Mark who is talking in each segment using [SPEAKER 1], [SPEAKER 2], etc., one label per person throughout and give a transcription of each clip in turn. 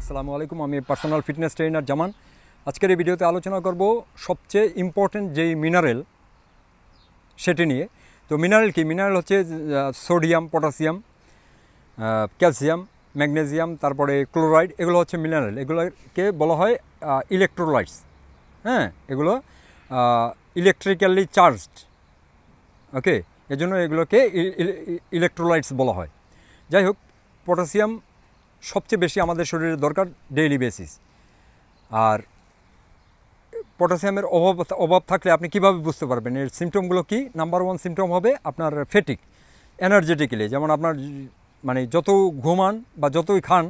[SPEAKER 1] আসসালামু আলাইকুম আমি পার্সোনাল ফিটনেস ট্রেনার জামান আজকের এই ভিডিওতে আলোচনা করব সবচেয়ে ইম্পর্টেন্ট যেই মিনারেল সেটি নিয়ে তো মিনারেল কি মিনারেল হচ্ছে সোডিয়াম পটাশিয়াম ক্যালসিয়াম ম্যাগনেসিয়াম তারপরে ক্লোরাইড এগুলো হচ্ছে মিনারেল এগুলোকে বলা হয় ইলেকট্রোলাইটস হ্যাঁ এগুলো ইলেকট্রিক্যালি চার্জড ওকে এজন্য এগুলোকে ইলেকট্রোলাইটস বলা হয় যাই হোক পটাশিয়াম সবচেয়ে বেশি আমাদের শরীরে দরকার ডেইলি বেসিস আর পটাশিয়ামের অভাব অভাব থাকলে আপনি কিভাবে বুঝতে পারবেন এর সিমটমগুলো কি নাম্বার ওয়ান সিমটম হবে আপনার ফেটিক এনার্জেটিক্যালি যেমন আপনার মানে যত ঘুমান বা যতই খান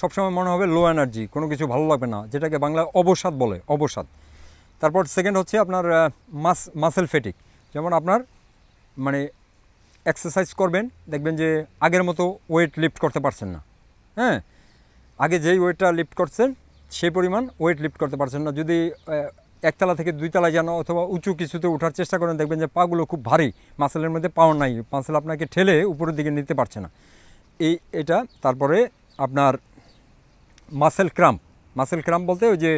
[SPEAKER 1] সবসময় মনে হবে লো এনার্জি কোনো কিছু ভালো লাগবে না যেটাকে বাংলায় অবসাদ বলে অবসাদ তারপর সেকেন্ড হচ্ছে আপনার মাস মাসেল ফেটিক যেমন আপনার মানে এক্সারসাইজ করবেন দেখবেন যে আগের মতো ওয়েট লিফট করতে পারছেন না হ্যাঁ আগে যেই ওয়েটটা লিফট করছেন সেই পরিমাণ ওয়েট লিফট করতে পারছেন না যদি একতলা থেকে দুইতলা যান অথবা উঁচু কিছুতে ওঠার চেষ্টা করেন দেখবেন যে পাগুলো খুব ভারী মাসেলের মধ্যে পাওয়ার নাই মাসেল আপনাকে ঠেলে উপরের দিকে নিতে পারছে না এই এটা তারপরে আপনার মাসেল ক্রাম্প মাসেল ক্রাম্প বলতে ওই যে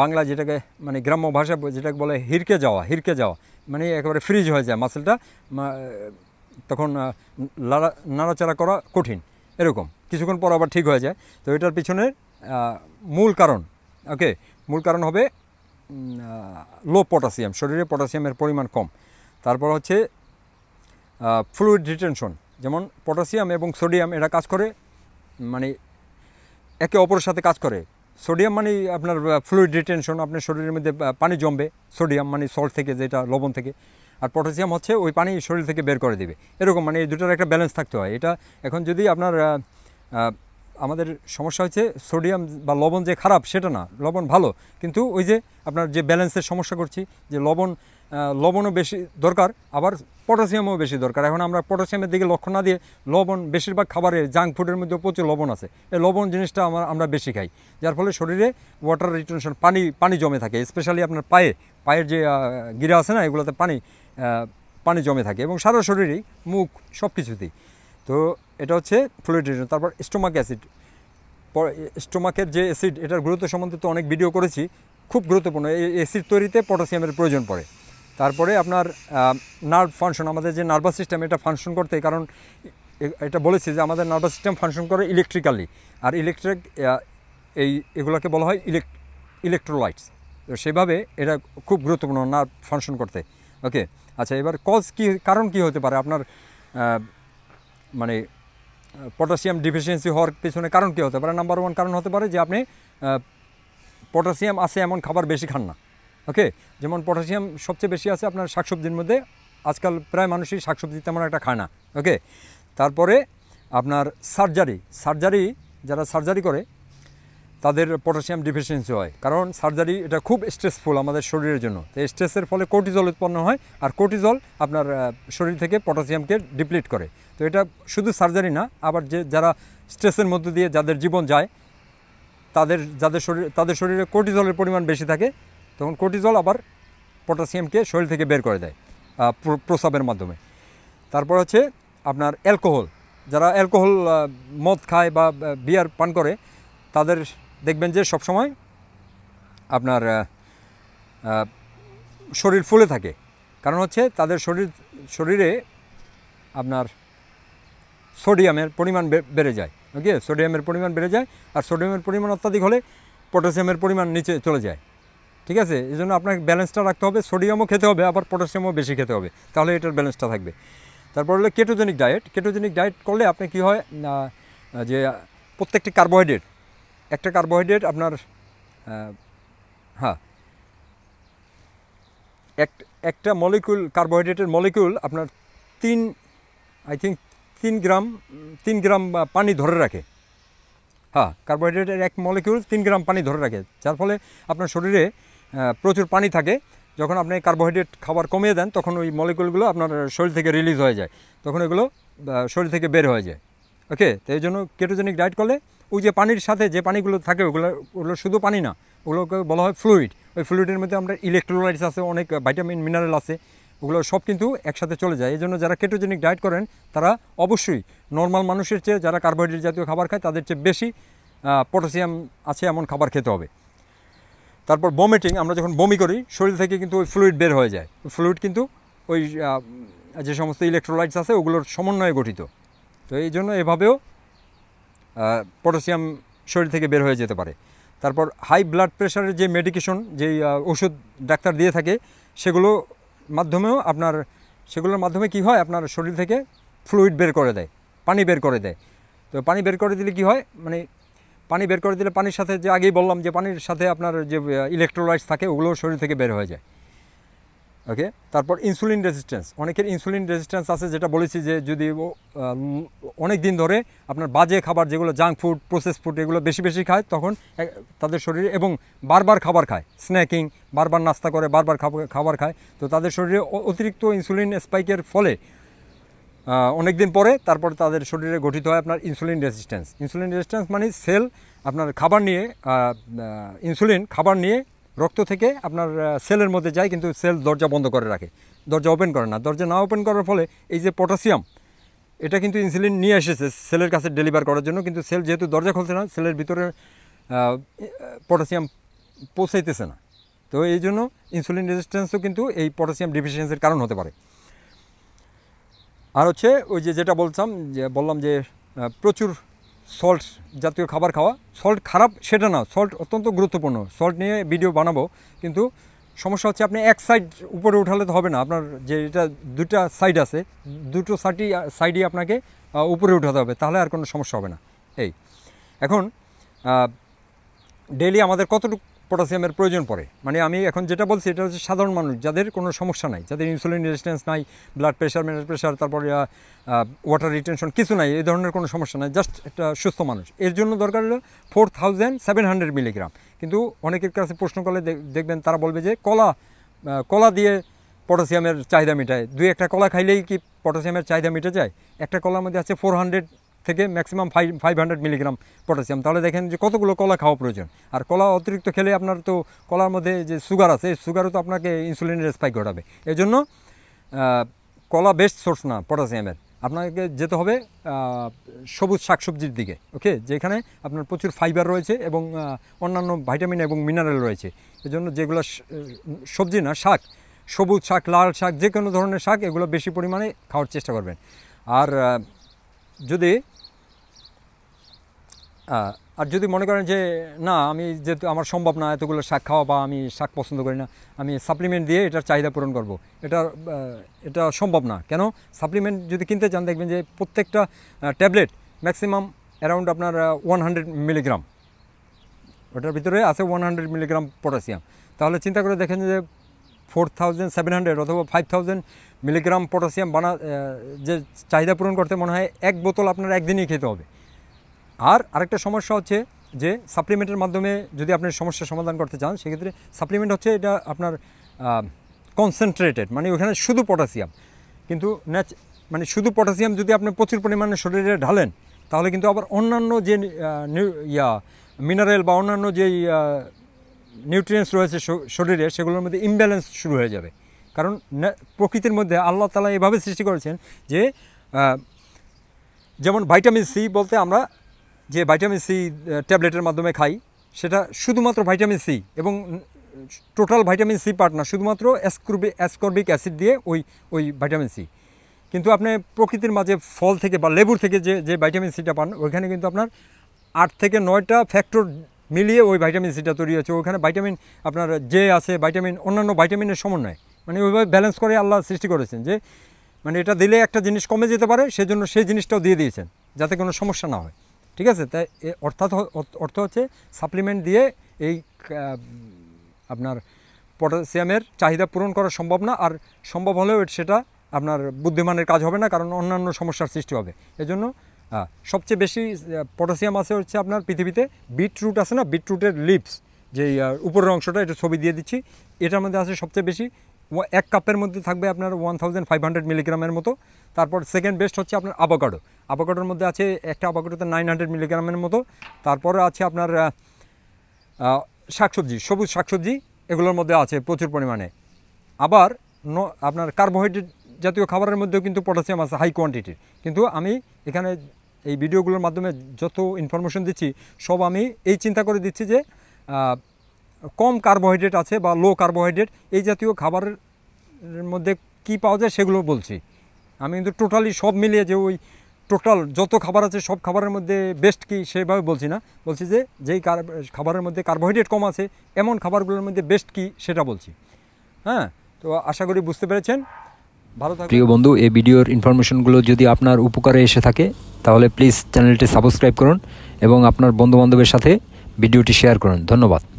[SPEAKER 1] বাংলা যেটাকে মানে গ্রাম্য ভাষা যেটাকে বলে হিরকে যাওয়া হিরকে যাওয়া মানে একেবারে ফ্রিজ হয়ে যায় মাসেলটা তখন নাড়াচাড়া করা কঠিন এরকম কিছুক্ষণ পর আবার ঠিক হয়ে যায় তো এটার পিছনে মূল কারণ ওকে মূল কারণ হবে লো পটাশিয়াম শরীরে পটাশিয়ামের পরিমাণ কম তারপর হচ্ছে ফ্লুইড রিটেনশন যেমন পটাশিয়াম এবং সোডিয়াম এরা কাজ করে মানে একে অপরের সাথে কাজ করে সোডিয়াম মানে আপনার ফ্লুইড রিটেনশন আপনার শরীরের মধ্যে পানি জমবে সোডিয়াম মানে সল্ট থেকে যেটা লবণ থেকে আর পটাশিয়াম হচ্ছে ওই পানি শরীর থেকে বের করে দেবে এরকম মানে এই দুটার একটা ব্যালেন্স থাকতে হয় এটা এখন যদি আপনার আমাদের সমস্যা হচ্ছে সোডিয়াম বা লবণ যে খারাপ সেটা না লবণ ভালো কিন্তু ওই যে আপনার যে ব্যালেন্সের সমস্যা করছি যে লবণ লবণও বেশি দরকার আবার পটাশিয়ামও বেশি দরকার এখন আমরা পটাশিয়ামের দিকে লক্ষ্য না দিয়ে লবণ বেশিরভাগ খাবারের জাঙ্ক ফুডের মধ্যে প্রচুর লবণ আছে এই লবণ জিনিসটা আমরা আমরা বেশি খাই যার ফলে শরীরে ওয়াটার রিটেনশন পানি পানি জমে থাকে স্পেশালি আপনার পায়ে পায়ের যে গিরা আছে না এগুলোতে পানি পানি জমে থাকে এবং সারা শরীরেই মুখ সব কিছুতেই তো এটা হচ্ছে ফ্লুইডেশন তারপর স্টোমাক অ্যাসিড স্টোমাকের যে অ্যাসিড এটার গুরুত্ব সম্বন্ধে তো অনেক ভিডিও করেছি খুব গুরুত্বপূর্ণ এই অ্যাসিড তৈরিতে পটাশিয়ামের প্রয়োজন পড়ে তারপরে আপনার নার্ভ ফাংশন আমাদের যে নার্ভাস সিস্টেম এটা ফাংশন করতে কারণ এটা বলেছি যে আমাদের নার্ভাস সিস্টেম ফাংশন করে ইলেকট্রিক্যালি আর ইলেকট্রিক এই এগুলোকে বলা হয় ইলেক ইলেকট্রোলাইটস তো সেভাবে এটা খুব গুরুত্বপূর্ণ নার্ভ ফাংশন করতে ওকে আচ্ছা এবার কজ কী কারণ কি হতে পারে আপনার মানে পটাশিয়াম ডিফিসিয়েন্সি হওয়ার পিছনে কারণ কী হতে পারে নাম্বার ওয়ান কারণ হতে পারে যে আপনি পটাশিয়াম আছে এমন খাবার বেশি খান না ওকে যেমন পটাশিয়াম সবচেয়ে বেশি আছে আপনার শাকসবজির মধ্যে আজকাল প্রায় মানুষই শাকসবজি তেমন একটা খায় না ওকে তারপরে আপনার সার্জারি সার্জারি যারা সার্জারি করে তাদের পটাশিয়াম ডিফিসিয়েন্সি হয় কারণ সার্জারি এটা খুব স্ট্রেসফুল আমাদের শরীরের জন্য তো স্ট্রেসের ফলে কোর্টিজল উৎপন্ন হয় আর কোর্টিজল আপনার শরীর থেকে পটাশিয়ামকে ডিপ্লিট করে তো এটা শুধু সার্জারি না আবার যে যারা স্ট্রেসের মধ্য দিয়ে যাদের জীবন যায় তাদের যাদের শরীর তাদের শরীরে কোর্টিজলের পরিমাণ বেশি থাকে তখন কোর্টিজল আবার পটাশিয়ামকে শরীর থেকে বের করে দেয় প্রস্রাবের মাধ্যমে তারপর হচ্ছে আপনার অ্যালকোহল যারা অ্যালকোহল মদ খায় বা বিয়ার পান করে তাদের দেখবেন যে সব সময় আপনার শরীর ফুলে থাকে কারণ হচ্ছে তাদের শরীর শরীরে আপনার সোডিয়ামের পরিমাণ বেড়ে যায় ওকে সোডিয়ামের পরিমাণ বেড়ে যায় আর সোডিয়ামের পরিমাণ অত্যাধিক হলে পটাশিয়ামের পরিমাণ নিচে চলে যায় ঠিক আছে এই জন্য আপনার ব্যালেন্সটা রাখতে হবে সোডিয়ামও খেতে হবে আবার পটাশিয়ামও বেশি খেতে হবে তাহলে এটার ব্যালেন্সটা থাকবে তারপর হলো কেটোজেনিক ডায়েট কেটোজেনিক ডায়েট করলে আপনি কি হয় যে প্রত্যেকটি কার্বোহাইড্রেট একটা কার্বোহাইড্রেট আপনার হ্যাঁ এক একটা মলিকুল কার্বোহাইড্রেটের মলিকুল আপনার তিন আই থিঙ্ক তিন গ্রাম তিন গ্রাম পানি ধরে রাখে হ্যাঁ কার্বোহাইড্রেটের এক মলিকিউল তিন গ্রাম পানি ধরে রাখে যার ফলে আপনার শরীরে প্রচুর পানি থাকে যখন আপনি কার্বোহাইড্রেট খাবার কমিয়ে দেন তখন ওই মলিকুলগুলো আপনার শরীর থেকে রিলিজ হয়ে যায় তখন এগুলো শরীর থেকে বের হয়ে যায় ওকে তো এই জন্য কেটোজেনিক ডায়েট করলে ওই যে পানির সাথে যে পানিগুলো থাকে ওগুলো ওগুলো শুধু পানি না ওগুলোকে বলা হয় ফ্লুইড ওই ফ্লুইডের মধ্যে আমরা ইলেকট্রোলাইটস আছে অনেক ভাইটামিন মিনারেল আছে ওগুলো সব কিন্তু একসাথে চলে যায় এই জন্য যারা কেটোজেনিক ডায়েট করেন তারা অবশ্যই নর্মাল মানুষের চেয়ে যারা কার্বোহাইড্রেট জাতীয় খাবার খায় তাদের চেয়ে বেশি পটাশিয়াম আছে এমন খাবার খেতে হবে তারপর বমিটিং আমরা যখন বমি করি শরীর থেকে কিন্তু ওই ফ্লুইড বের হয়ে যায় ফ্লুইড কিন্তু ওই যে সমস্ত ইলেকট্রোলাইটস আছে ওগুলোর সমন্বয়ে গঠিত তো এই জন্য এভাবেও পটাশিয়াম শরীর থেকে বের হয়ে যেতে পারে তারপর হাই ব্লাড প্রেশারের যে মেডিকেশন যে ওষুধ ডাক্তার দিয়ে থাকে সেগুলো মাধ্যমেও আপনার সেগুলোর মাধ্যমে কি হয় আপনার শরীর থেকে ফ্লুইড বের করে দেয় পানি বের করে দেয় তো পানি বের করে দিলে কি হয় মানে পানি বের করে দিলে পানির সাথে যে আগেই বললাম যে পানির সাথে আপনার যে ইলেকট্রোলাইটস থাকে ওগুলো শরীর থেকে বের হয়ে যায় ওকে তারপর ইনসুলিন রেজিস্ট্যান্স অনেকের ইনসুলিন রেজিস্ট্যান্স আছে যেটা বলেছি যে যদি অনেক দিন ধরে আপনার বাজে খাবার যেগুলো জাঙ্ক ফুড প্রসেস ফুড এগুলো বেশি বেশি খায় তখন তাদের শরীরে এবং বারবার খাবার খায় স্ন্যাকিং বারবার নাস্তা করে বারবার খাবার খায় তো তাদের শরীরে অতিরিক্ত ইনসুলিন স্পাইকের ফলে অনেক দিন পরে তারপরে তাদের শরীরে গঠিত হয় আপনার ইনসুলিন রেজিস্ট্যান্স ইনসুলিন রেজিস্ট্যান্স মানে সেল আপনার খাবার নিয়ে ইনসুলিন খাবার নিয়ে রক্ত থেকে আপনার সেলের মধ্যে যায় কিন্তু সেল দরজা বন্ধ করে রাখে দরজা ওপেন করে না দরজা না ওপেন করার ফলে এই যে পটাশিয়াম এটা কিন্তু ইনসুলিন নিয়ে এসেছে সেলের কাছে ডেলিভার করার জন্য কিন্তু সেল যেহেতু দরজা খুলছে না সেলের ভিতরে পটাশিয়াম পৌঁছাইতেছে না তো এই জন্য ইনসুলিন রেজিস্ট্যান্সও কিন্তু এই পটাশিয়াম ডিফিসিয়েন্সির কারণ হতে পারে আর হচ্ছে ওই যে যেটা বলতাম যে বললাম যে প্রচুর সল্ট জাতীয় খাবার খাওয়া সল্ট খারাপ সেটা না সল্ট অত্যন্ত গুরুত্বপূর্ণ সল্ট নিয়ে ভিডিও বানাবো কিন্তু সমস্যা হচ্ছে আপনি এক সাইড উপরে উঠালে তো হবে না আপনার যে এটা দুটা সাইড আছে দুটো সাইডই সাইডই আপনাকে উপরে উঠাতে হবে তাহলে আর কোনো সমস্যা হবে না এই এখন ডেলি আমাদের কতটুকু পটাশিয়ামের প্রয়োজন পড়ে মানে আমি এখন যেটা বলছি এটা হচ্ছে সাধারণ মানুষ যাদের কোনো সমস্যা নাই যাদের ইনসুলিন রেজিস্ট্যান্স নাই ব্লাড প্রেশার মেনার প্রেশার তারপরে ওয়াটার রিটেনশন কিছু নাই এই ধরনের কোনো সমস্যা নাই জাস্ট একটা সুস্থ মানুষ এর জন্য দরকার হলো four thousand seven hundred milligram কিন্তু অনেকের কাছে প্রশ্ন করলে দেখবেন তারা বলবে যে কলা কলা দিয়ে পটাশিয়ামের চাহিদা মেটায় দুই একটা কলা খাইলেই কি পটাশিয়ামের চাহিদা মেটে যায় একটা কলার মধ্যে আছে ফোর হান্ড্রেড থেকে maximum five five hundred milligram potassium তাহলে দেখেন যে কতগুলো কলা খাওয়া প্রয়োজন আর কলা অতিরিক্ত খেলে আপনার তো কলার মধ্যে যে সুগার আছে সুগারও তো আপনাকে ইনসুলিনের স্পাইক ঘটাবে জন্য কলা বেস্ট সোর্স না পটাশিয়ামের আপনাকে যেতে হবে সবুজ শাকসবজির দিকে ওকে যেখানে আপনার প্রচুর ফাইবার রয়েছে এবং অন্যান্য ভাইটামিন এবং মিনারেল রয়েছে এজন্য যেগুলো সবজি না শাক সবুজ শাক লাল শাক যে কোনো ধরনের শাক এগুলো বেশি পরিমাণে খাওয়ার চেষ্টা করবেন আর যদি আর যদি মনে করেন যে না আমি যেহেতু আমার সম্ভব না এতগুলো শাক খাওয়া বা আমি শাক পছন্দ করি না আমি সাপ্লিমেন্ট দিয়ে এটার চাহিদা পূরণ করব। এটা এটা সম্ভব না কেন সাপ্লিমেন্ট যদি কিনতে চান দেখবেন যে প্রত্যেকটা ট্যাবলেট ম্যাক্সিমাম অ্যারাউন্ড আপনার ওয়ান হান্ড্রেড মিলিগ্রাম ওটার ভিতরে আছে ওয়ান হান্ড্রেড মিলিগ্রাম পটাশিয়াম তাহলে চিন্তা করে দেখেন যে ফোর থাউজেন্ড সেভেন হান্ড্রেড অথবা ফাইভ থাউজেন্ড মিলিগ্রাম পটাশিয়াম বানা যে চাহিদা পূরণ করতে মনে হয় এক বোতল আপনার একদিনই খেতে হবে আর আরেকটা সমস্যা হচ্ছে যে সাপ্লিমেন্টের মাধ্যমে যদি আপনি সমস্যার সমাধান করতে চান সেক্ষেত্রে সাপ্লিমেন্ট হচ্ছে এটা আপনার কনসেন্ট্রেটেড মানে ওখানে শুধু পটাশিয়াম কিন্তু ন্যাচ মানে শুধু পটাশিয়াম যদি আপনি প্রচুর পরিমাণে শরীরে ঢালেন তাহলে কিন্তু আবার অন্যান্য যে ইয়া মিনারেল বা অন্যান্য যেই নিউট্রিয়েন্টস রয়েছে শরীরে সেগুলোর মধ্যে ইমব্যালেন্স শুরু হয়ে যাবে কারণ প্রকৃতির মধ্যে আল্লাহ তালা এভাবে সৃষ্টি করেছেন যে যেমন ভাইটামিন সি বলতে আমরা যে ভাইটামিন সি ট্যাবলেটের মাধ্যমে খাই সেটা শুধুমাত্র ভাইটামিন সি এবং টোটাল ভাইটামিন সি পার্ট না শুধুমাত্র অ্যাসক্রুবি অ্যাসকর্বিক অ্যাসিড দিয়ে ওই ওই ভাইটামিন সি কিন্তু আপনি প্রকৃতির মাঝে ফল থেকে বা লেবুর থেকে যে যে ভাইটামিন সিটা পান ওইখানে কিন্তু আপনার আট থেকে নয়টা ফ্যাক্টর মিলিয়ে ওই ভাইটামিন সিটা তৈরি হচ্ছে ওখানে ভাইটামিন আপনার যে আছে ভাইটামিন অন্যান্য ভাইটামিনের সমন্বয় মানে ওইভাবে ব্যালেন্স করে আল্লাহ সৃষ্টি করেছেন যে মানে এটা দিলে একটা জিনিস কমে যেতে পারে সেজন্য সেই জিনিসটাও দিয়ে দিয়েছেন যাতে কোনো সমস্যা না হয় ঠিক আছে তাই অর্থাৎ অর্থ হচ্ছে সাপ্লিমেন্ট দিয়ে এই আপনার পটাশিয়ামের চাহিদা পূরণ করা সম্ভব না আর সম্ভব হলেও সেটা আপনার বুদ্ধিমানের কাজ হবে না কারণ অন্যান্য সমস্যার সৃষ্টি হবে এজন্য হ্যাঁ, সবচেয়ে বেশি পটাশিয়াম আছে হচ্ছে আপনার পৃথিবীতে বিটরুট আছে না বিটরুটের লিপস যে উপরের অংশটা এটা ছবি দিয়ে দিচ্ছি এটার মধ্যে আছে সবচেয়ে বেশি এক কাপের মধ্যে থাকবে আপনার ওয়ান থাউজেন্ড ফাইভ হান্ড্রেড মিলিগ্রামের মতো তারপর সেকেন্ড বেস্ট হচ্ছে আপনার আবাকাডো আবাকাডোর মধ্যে আছে একটা আবাকাডোতে নাইন হান্ড্রেড মিলিগ্রামের মতো তারপরে আছে আপনার শাকসবজি সবুজ শাকসবজি এগুলোর মধ্যে আছে প্রচুর পরিমাণে আবার ন আপনার কার্বোহাইড্রেট জাতীয় খাবারের মধ্যেও কিন্তু পটাশিয়াম আছে হাই কোয়ান্টিটির কিন্তু আমি এখানে এই ভিডিওগুলোর মাধ্যমে যত ইনফরমেশন দিচ্ছি সব আমি এই চিন্তা করে দিচ্ছি যে কম কার্বোহাইড্রেট আছে বা লো কার্বোহাইড্রেট এই জাতীয় খাবারের মধ্যে কি পাওয়া যায় সেগুলো বলছি আমি কিন্তু টোটালি সব মিলিয়ে যে ওই টোটাল যত খাবার আছে সব খাবারের মধ্যে বেস্ট কি সেভাবে বলছি না বলছি যে যেই খাবারের মধ্যে কার্বোহাইড্রেট কম আছে এমন খাবারগুলোর মধ্যে বেস্ট কি সেটা বলছি হ্যাঁ তো আশা করি বুঝতে পেরেছেন প্রিয় বন্ধু এই ভিডিওর ইনফরমেশনগুলো যদি আপনার উপকারে এসে থাকে তাহলে প্লিজ চ্যানেলটি সাবস্ক্রাইব করুন এবং আপনার বন্ধুবান্ধবের সাথে ভিডিওটি শেয়ার করুন ধন্যবাদ